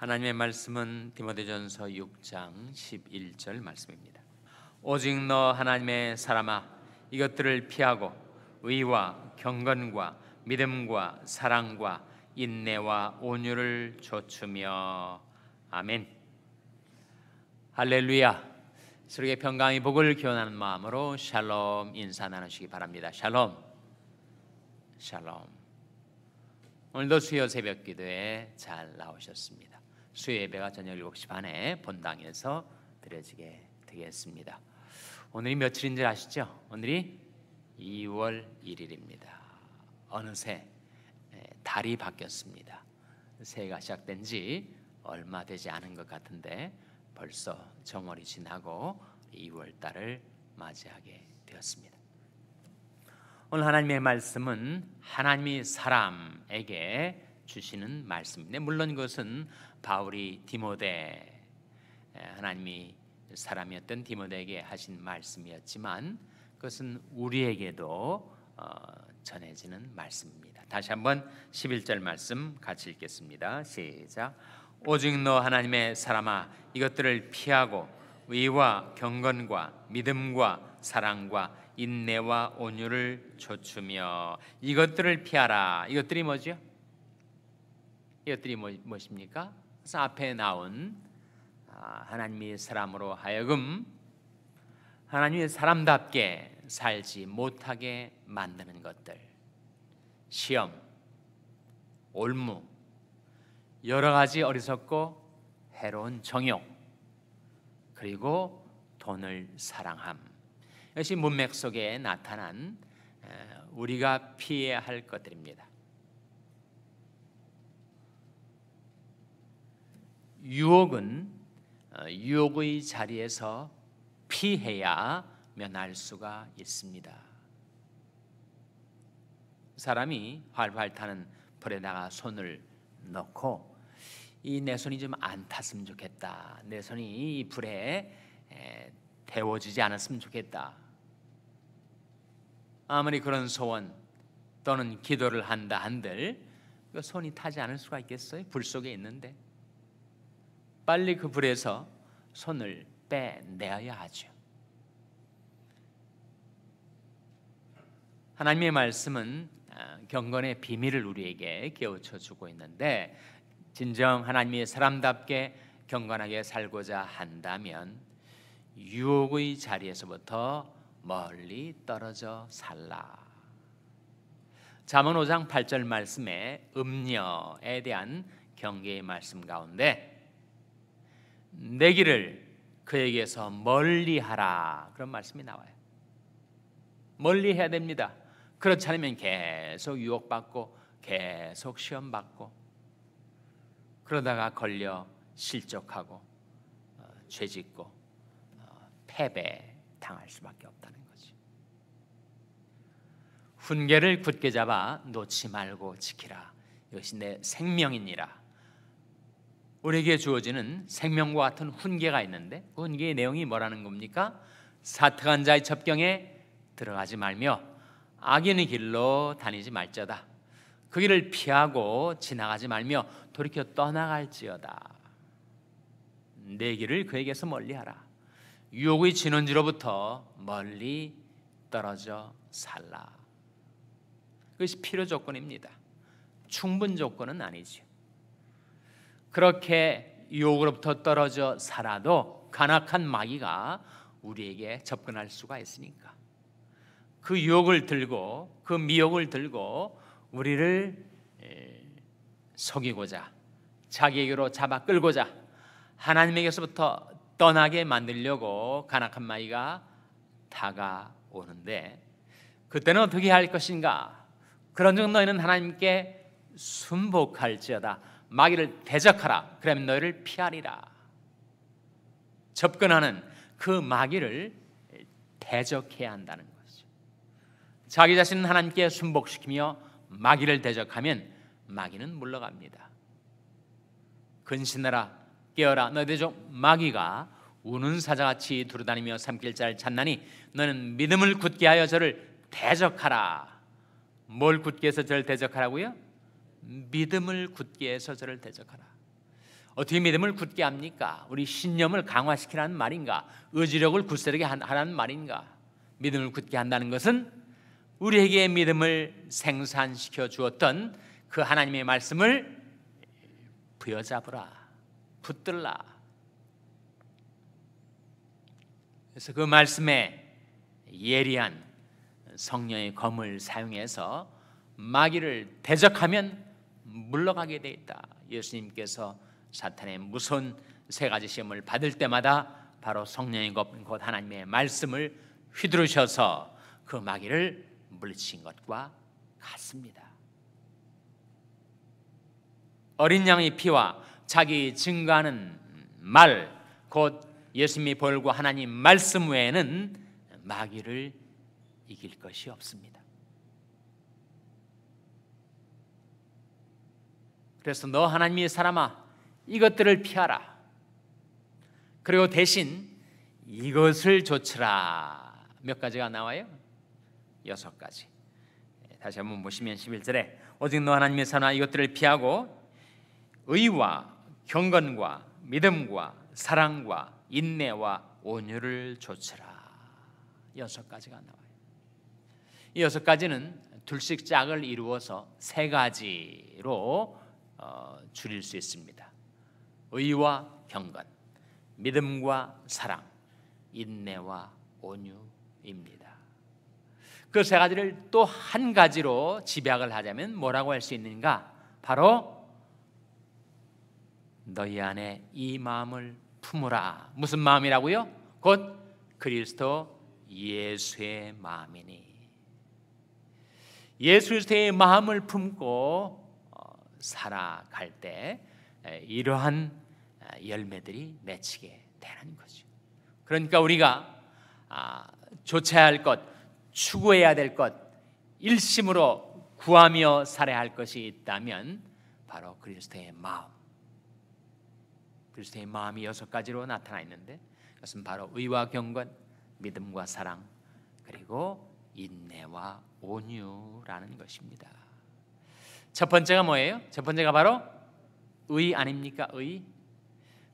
하나님의 말씀은 디모데전서 6장 11절 말씀입니다. 오직 너 하나님의 사람아 이것들을 피하고 의와 경건과 믿음과 사랑과 인내와 온유를 조추며 아멘. 할렐루야. 서로의 평강의 복을 기원하는 마음으로 샬롬 인사 나누시기 바랍니다. 샬롬. 샬롬. 오늘도 수요 새벽 기도에 잘 나오셨습니다. 수요 예배가 저녁 7시 반에 본당에서 드려지게 되겠습니다. 오늘이 며칠인지 아시죠? 오늘이 2월 1일입니다. 어느새 예, 달이 바뀌었습니다. 새해가 시작된 지 얼마 되지 않은 것 같은데 벌써 정월이 지나고 2월 달을 맞이하게 되었습니다. 오늘 하나님의 말씀은 하나님이 사람에게 주시는 말씀인데 물론 그것은 바울이 디모데 하나님이 사람이었던 디모데에게 하신 말씀이었지만 그것은 우리에게도 어, 전해지는 말씀입니다. 다시 한번 11절 말씀 같이 읽겠습니다. 시작. 오직 너 하나님의 사람아 이것들을 피하고 의와 경건과 믿음과 사랑과 인내와 온유를 조추며 이것들을 피하라. 이것들이 뭐죠? 이것들이 뭐, 무엇입니까? 그래 앞에 나온 아, 하나님의 사람으로 하여금 하나님의 사람답게 살지 못하게 만드는 것들 시험, 올무, 여러 가지 어리석고 해로운 정욕 그리고 돈을 사랑함 이것이 문맥 속에 나타난 우리가 피해야 할 것들입니다. 유혹은 어, 유혹의 자리에서 피해야 면할 수가 있습니다. 사람이 활활 타는 불에다가 손을 넣고 이 내 손이 좀 안 탔으면 좋겠다. 내 손이 이 불에 데워지지 않았으면 좋겠다. 아무리 그런 소원 또는 기도를 한다 한들 그 손이 타지 않을 수가 있겠어요? 불 속에 있는데. 빨리 그 불에서 손을 빼내야 하죠. 하나님의 말씀은 아, 경건의 비밀을 우리에게 깨우쳐 주고 있는데 진정 하나님의 사람답게 경건하게 살고자 한다면 유혹의 자리에서부터 멀리 떨어져 살라. 잠언 5장 8절 말씀에 음녀에 대한 경계의 말씀 가운데 내기를 그에게서 멀리하라 그런 말씀이 나와요. 멀리해야 됩니다. 그렇지 않으면 계속 유혹받고 계속 시험 받고 그러다가 걸려 실족하고 어, 죄짓고 어, 패배 당할 수밖에 없다는 거지. 훈계를 굳게 잡아 놓지 말고 지키라. 이것이 내 생명이니라. 우리에게 주어지는 생명과 같은 훈계가 있는데 그 훈계의 내용이 뭐라는 겁니까? 사특한 자의 첩경에 들어가지 말며 악인의 길로 다니지 말자다. 그 길을 피하고 지나가지 말며 돌이켜 떠나갈지어다. 내 길을 그에게서 멀리하라. 유혹의 진원지로부터 멀리 떨어져 살라. 그것이 필요 조건입니다. 충분 조건은 아니지요. 그렇게 유혹으로부터 떨어져 살아도 간악한 마귀가 우리에게 접근할 수가 있으니까 그 유혹을 들고 그 미혹을 들고 우리를 속이고자 자기에게로 잡아 끌고자 하나님에게서부터 떠나게 만들려고 간악한 마귀가 다가오는데 그때는 어떻게 할 것인가? 그런즉 너희는 하나님께 순복할지어다. 마귀를 대적하라. 그러면 너희를 피하리라. 접근하는 그 마귀를 대적해야 한다는 거죠. 자기 자신은 하나님께 순복시키며 마귀를 대적하면 마귀는 물러갑니다. 근신하라 깨어라 너희들 좀 마귀가 우는 사자같이 두루다니며 삼킬 자를 찾나니 너는 믿음을 굳게 하여 저를 대적하라. 뭘 굳게 해서 저를 대적하라고요? 믿음을 굳게 해서 저를 대적하라. 어떻게 믿음을 굳게 합니까? 우리 신념을 강화시키라는 말인가? 의지력을 굳세게 하라는 말인가? 믿음을 굳게 한다는 것은 우리에게 믿음을 생산시켜 주었던 그 하나님의 말씀을 부여잡으라, 붙들라. 그래서 그 말씀에 예리한 성령의 검을 사용해서 마귀를 대적하면 물러가게 돼 있다. 예수님께서 사탄의 무서세 가지 시험을 받을 때마다 바로 성령인 것, 곧 하나님의 말씀을 휘두르셔서 그 마귀를 물리친 것과 같습니다. 어린 양의 피와 자기 증거하는 말, 곧 예수님이 벌고 하나님 말씀 외에는 마귀를 이길 것이 없습니다. 그래서 너 하나님의 사람아 이것들을 피하라. 그리고 대신 이것을 조치라. 몇 가지가 나와요? 여섯 가지. 예, 다시 한번 보시면 11절에 오직 너 하나님의 사나 이것들을 피하고 의와 경건과 믿음과 사랑과 인내와 온유를 조치라. 여섯 가지가 나와요. 이 여섯 가지는 둘씩 짝을 이루어서 세 가지로 어, 줄일 수 있습니다. 의와 경건, 믿음과 사랑, 인내와 온유입니다. 그 세 가지를 또 한 가지로 집약을 하자면 뭐라고 할 수 있는가? 바로 너희 안에 이 마음을 품으라. 무슨 마음이라고요? 곧 그리스도 예수의 마음이니. 예수 의 마음을 품고 살아갈 때 이러한 아, 열매들이 맺히게 되는 거죠. 그러니까 우리가 아, 조차 할 것, 추구해야 될 것, 일심으로 구하며 살아야 할 것이 있다면 바로 그리스도의 마음. 그리스도의 마음이 여섯 가지로 나타나 있는데 그것은 바로 의와 경건, 믿음과 사랑, 그리고 인내와 온유라는 것입니다. 첫 번째가 뭐예요? 첫 번째가 바로 의 아닙니까? 의.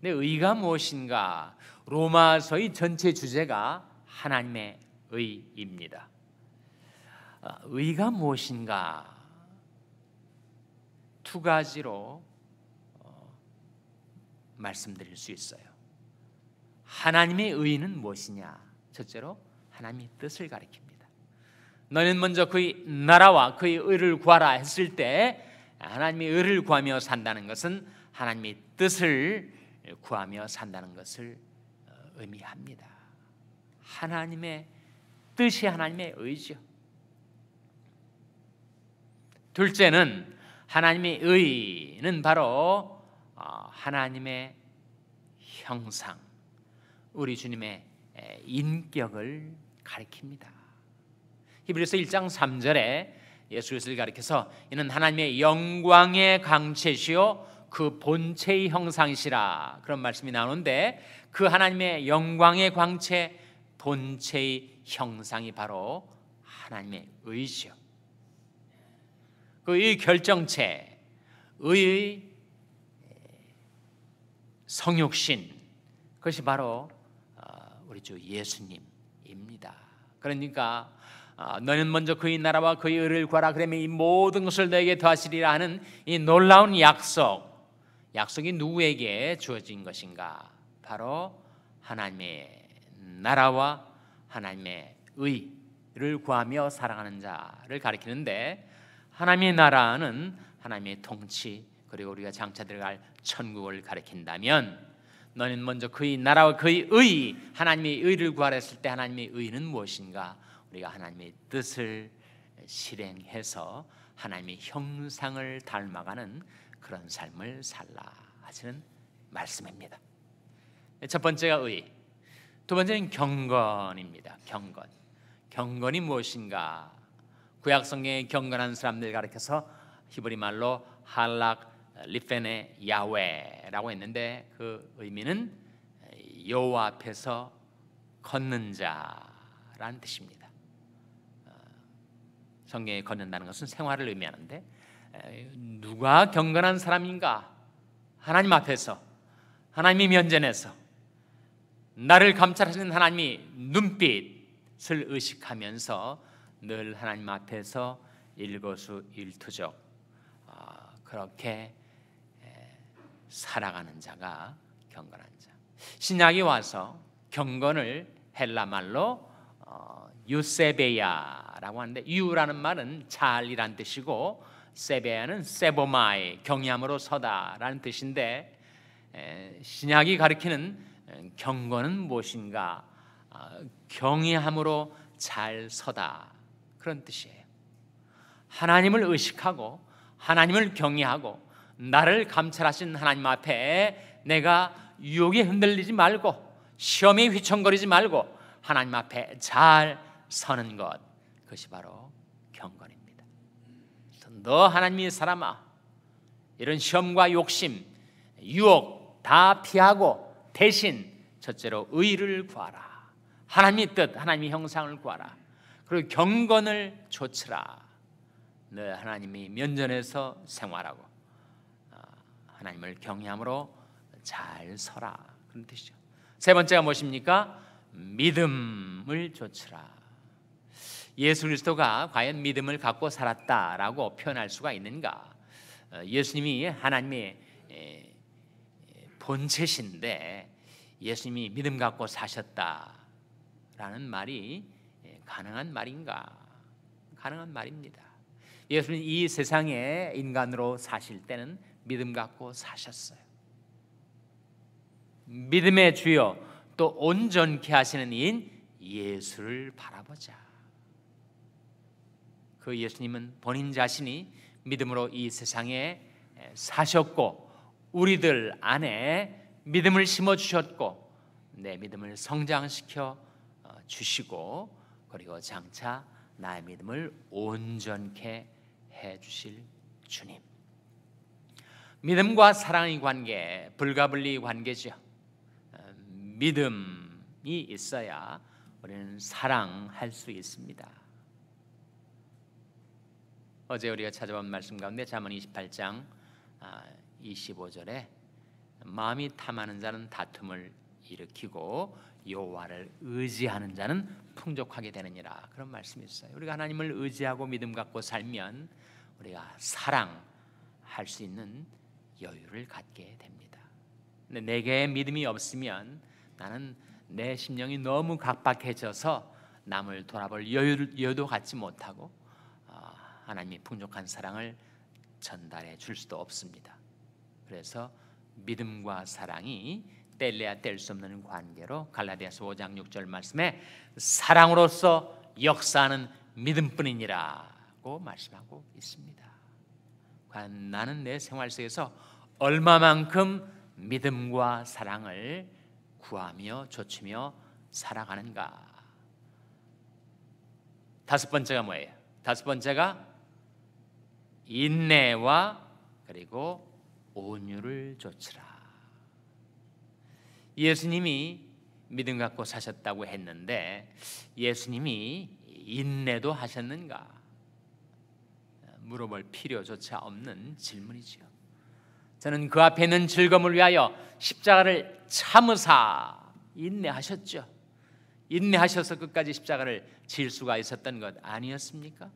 근데 의가 무엇인가? 로마서의 전체 주제가 하나님의 의입니다. 어, 의가 무엇인가? 두 가지로 어, 말씀드릴 수 있어요. 하나님의 의는 무엇이냐? 첫째로 하나님의 뜻을 가리킵니다. 너는 먼저 그의 나라와 그의 의를 구하라 했을 때 하나님의 의를 구하며 산다는 것은 하나님의 뜻을 구하며 산다는 것을 어, 의미합니다. 하나님의 뜻이 하나님의 의죠. 둘째는 하나님의 의는 바로 어, 하나님의 형상, 우리 주님의 인격을 가리킵니다. 히브리서 1장 3절에 예수 그리스도를 가리켜서 이는 하나님의 영광의 광채시요그 본체의 형상시라 그런 말씀이 나오는데 그 하나님의 영광의 광채 본체의 형상이 바로 하나님의 의요 그의 결정체, 의의 성육신 그것이 바로 어, 우리 주 예수님입니다. 그러니까 아, 너는 먼저 그의 나라와 그의 의를 구하라 그러면 이 모든 것을 너에게 더하시리라 하는 이 놀라운 약속 약속이 누구에게 주어진 것인가 바로 하나님의 나라와 하나님의 의를 구하며 사랑하는 자를 가리키는데 하나님의 나라는 하나님의 통치 그리고 우리가 장차 들어갈 천국을 가리킨다면 너는 먼저 그의 나라와 그의 의 하나님의 의를 구하라 했을 때 하나님의 의는 무엇인가 우리가 하나님의 뜻을 실행해서 하나님의 형상을 닮아가는 그런 삶을 살라 하시는 말씀입니다. 첫 번째가 의, 두 번째는 경건입니다. 경건. 경건이 무엇인가? 구약성경의 경건한 사람들 가르켜서 히브리 말로 할락 리페네 야웨라고 했는데 그 의미는 여호와 앞에서 걷는 자라는 뜻입니다. 성경에 거는다는 것은 생활을 의미하는데 누가 경건한 사람인가? 하나님 앞에서 하나님이 면전에서 나를 감찰하시는 하나님이 눈빛을 의식하면서 늘 하나님 앞에서 일거수일투족 아, 그렇게 살아가는 자가 경건한 자. 신약이 와서 경건을 헬라 말로 어, 유세베야라고 하는데 유라는 말은 잘이란 뜻이고 세베야는 세보마이 경이함으로 서다라는 뜻인데 에, 신약이 가리키는 경건은 무엇인가? 아, 경이함으로잘 서다 그런 뜻이에요. 하나님을 의식하고 하나님을 경외하고 나를 감찰하신 하나님 앞에 내가 유혹에 흔들리지 말고 시험에 휘청거리지 말고 하나님 앞에 잘 서는 것 그것이 바로 경건입니다. 너 하나님의 사람아 이런 시험과 욕심, 유혹 다 피하고 대신 첫째로 의를 구하라. 하나님의 뜻, 하나님의 형상을 구하라. 그리고 경건을 조치라. 늘 하나님이 면전에서 생활하고 어, 하나님을 경외함으로 잘 서라. 그런 뜻이죠. 세 번째가 무엇입니까? 믿음을 좇으라. 예수 그리스도가 과연 믿음을 갖고 살았다라고 표현할 수가 있는가? 어, 예수님이 하나님의 본체신데 예수님이 믿음 갖고 사셨다라는 말이 가능한 말인가? 가능한 말입니다. 예수님 이 세상에 인간으로 사실 때는 믿음 갖고 사셨어요. 믿음의 주여 또 온전케 하시는 이인 예수를 바라보자. 그 예수님은 본인 자신이 믿음으로 이 세상에 사셨고 우리들 안에 믿음을 심어 주셨고 내 믿음을 성장시켜 어, 주시고 그리고 장차 나의 믿음을 온전케 해 주실 주님. 믿음과 사랑의 관계, 불가분리 관계지 믿음이 있어야 우리는 사랑할 수 있습니다. 어제 우리가 찾아본 말씀 가운데 잠언 28장 25절에 아, 마음이 탐하는 자는 다툼을 일으키고 여호와를 의지하는 자는 풍족하게 되느니라 그런 말씀이 있어요. 우리가 하나님을 의지하고 믿음 갖고 살면 우리가 사랑할 수 있는 여유를 갖게 됩니다. 근데 내게 믿음이 없으면 나는 내 심령이 너무 각박해져서 남을 돌아볼 여유, 도 갖지 못하고 아, 하나님이 풍족한 사랑을 전달해 줄 수도 없습니다. 그래서 믿음과 사랑이 뗄래야 뗄 수 없는 관계로 갈라디아서 5장 6절 말씀에 사랑으로서 역사하는 믿음뿐이니라고 말씀하고 있습니다. 나는 내 생활 속에서 얼마만큼 믿음과 사랑을 구하며 조치며 살아가는가? 다섯 번째가 뭐예요? 다섯 번째가 인내와 그리고 온유를 조치라. 예수님이 믿음 갖고 사셨다고 했는데 예수님이 인내도 하셨는가? 물어볼 필요조차 없는 질문이지요. 저는 그 앞에 있는 즐거움을 위하여 십자가를 참으사 인내하셨죠. 인내하셔서 끝까지 십자가를 질 수가 있었던 것 아니었습니까?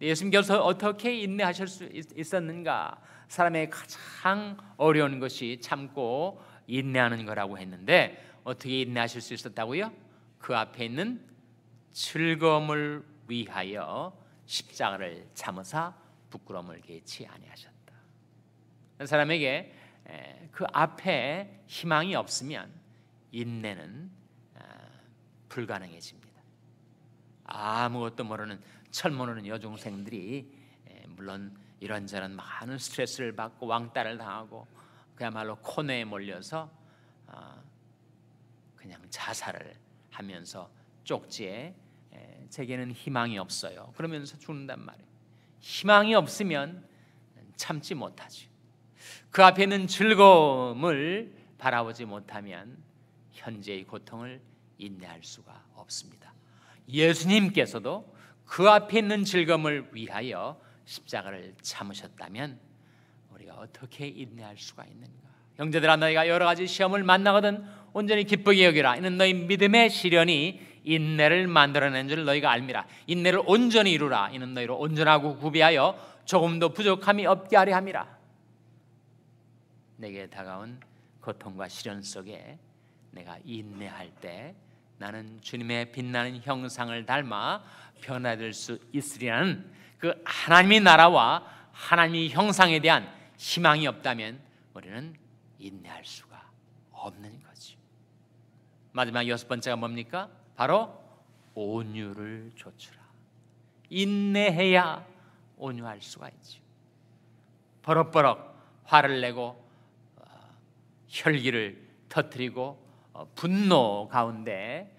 예수님께서 어떻게 인내하실 수 있었는가? 사람의 가장 어려운 것이 참고 인내하는 거라고 했는데 어떻게 인내하실 수 있었다고요? 그 앞에 있는 즐거움을 위하여 십자가를 참으사 부끄러움을 개치 아니하셨다. 사람에게 그 앞에 희망이 없으면 인내는 아, 불가능해집니다. 아무것도 모르는 철모르는 여중생들이 물론 이런저런 많은 스트레스를 받고 왕따를 당하고 그야말로 코너에 몰려서 아, 그냥 자살을 하면서 쪽지에 제게는 희망이 없어요. 그러면서 죽는단 말이에요. 희망이 없으면 참지 못하지. 그 앞에 있는 즐거움을 바라보지 못하면 현재의 고통을 인내할 수가 없습니다. 예수님께서도 그 앞에 있는 즐거움을 위하여 십자가를 참으셨다면 우리가 어떻게 인내할 수가 있는가? 형제들아 너희가 여러 가지 시험을 만나거든 온전히 기쁘게 여기라. 이는 너희 믿음의 시련이 인내를 만들어낸 줄 너희가 알미라. 인내를 온전히 이루라. 이는 너희로 온전하고 구비하여 조금도 부족함이 없게 하리 함이라. 내게 다가온 고통과 시련 속에 내가 인내할 때 나는 주님의 빛나는 형상을 닮아 변화될 수 있으리라는 그 하나님의 나라와 하나님의 형상에 대한 희망이 없다면 우리는 인내할 수가 없는 거지. 마지막 여섯 번째가 뭡니까? 바로 온유를 조추라. 인내해야 온유할 수가 있지. 버럭버럭 화를 내고 혈기를 터뜨리고 어, 분노 가운데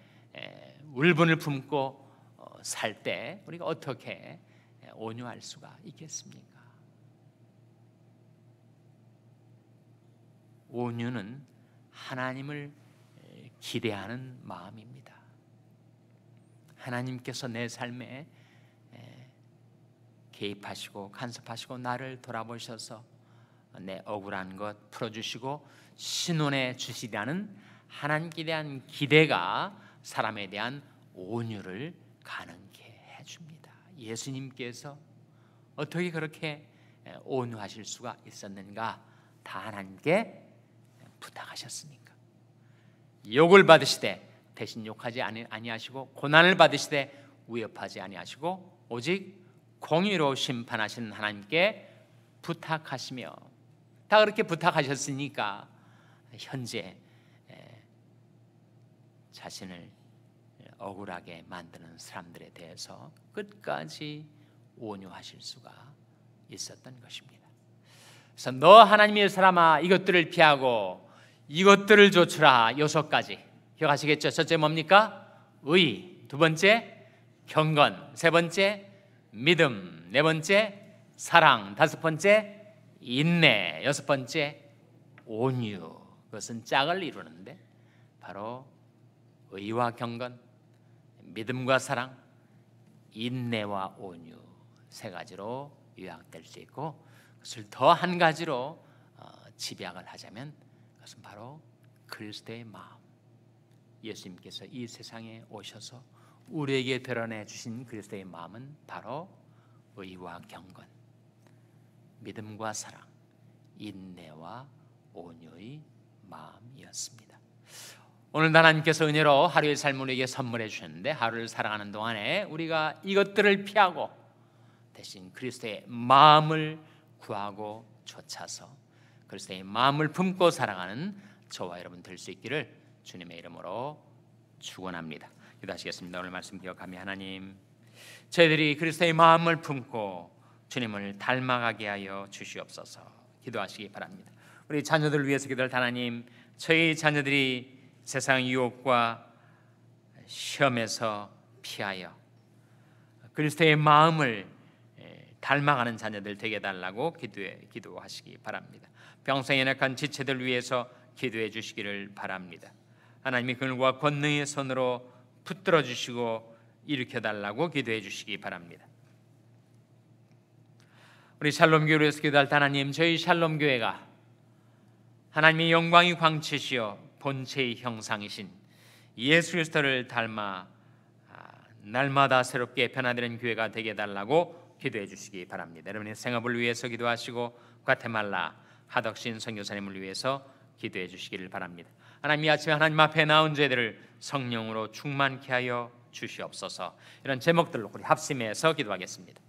울분을 품고 어, 살때 우리가 어떻게 온유할 수가 있겠습니까? 온유는 하나님을 기대하는 마음입니다. 하나님께서 내 삶에 개입하시고 간섭하시고 나를 돌아보셔서 내 억울한 것 풀어주시고 신원해 주시다는 하나님께 대한 기대가 사람에 대한 온유를 가능케 해줍니다. 예수님께서 어떻게 그렇게 온유하실 수가 있었는가? 다 하나님께 부탁하셨으니까. 욕을 받으시되 대신 욕하지 아니하시고 고난을 받으시되 위협하지 아니하시고 오직 공의로 심판하시 하나님께 부탁하시며 다 그렇게 부탁하셨으니까 현재 자신을 억울하게 만드는 사람들에 대해서 끝까지 온유하실 수가 있었던 것입니다. 그래서 너 하나님의 사람아 이것들을 피하고 이것들을 조추라 여섯 가지 기억하시겠죠? 첫째 뭡니까? 의, 두 번째 경건, 세 번째 믿음, 네 번째 사랑, 다섯 번째 인내. 여섯 번째 온유. 그것은 짝을 이루는데 바로 의와 경건, 믿음과 사랑, 인내와 온유 세 가지로 요약될 수 있고 그것을 더 한 가지로 어, 집약을 하자면 그것은 바로 그리스도의 마음. 예수님께서 이 세상에 오셔서 우리에게 드러내 주신 그리스도의 마음은 바로 의와 경건, 믿음과 사랑, 인내와 온유의 마음이었습니다. 오늘 하나님께서 은혜로 하루의 삶을 우리에게 선물해 주셨는데 하루를 살아가는 동안에 우리가 이것들을 피하고 대신 그리스도의 마음을 구하고 좇아서 그리스도의 마음을 품고 살아가는 저와 여러분 될수 있기를 주님의 이름으로 축원합니다. 기도하시겠습니다. 오늘 말씀 기억하며 하나님 저희들이 그리스도의 마음을 품고 주님을 닮아가게 하여 주시옵소서. 기도하시기 바랍니다. 우리 자녀들 위해서 기도할 하나님, 저희 자녀들이 세상 유혹과 시험에서 피하여 그리스도의 마음을 예, 닮아가는 자녀들 되게 달라고 기도해 기도하시기 바랍니다. 병상에 약한 지체들 위해서 기도해 주시기를 바랍니다. 하나님의 그늘과 권능의 손으로 붙들어 주시고 일으켜 달라고 기도해 주시기 바랍니다. 우리 샬롬교회에서 기도할 하나님 저희 샬롬교회가 하나님의 영광이 광채시어 본체의 형상이신 예수 그리스도를 닮아 아, 날마다 새롭게 변화되는 교회가 되게 해 달라고 기도해 주시기 바랍니다. 여러분의 생업을 위해서 기도하시고 과테말라 하덕신 선교사님을 위해서 기도해 주시기를 바랍니다. 하나님 이 아침에 하나님 앞에 나온 죄들을 성령으로 충만케 하여 주시옵소서. 이런 제목들로 우리 합심해서 기도하겠습니다.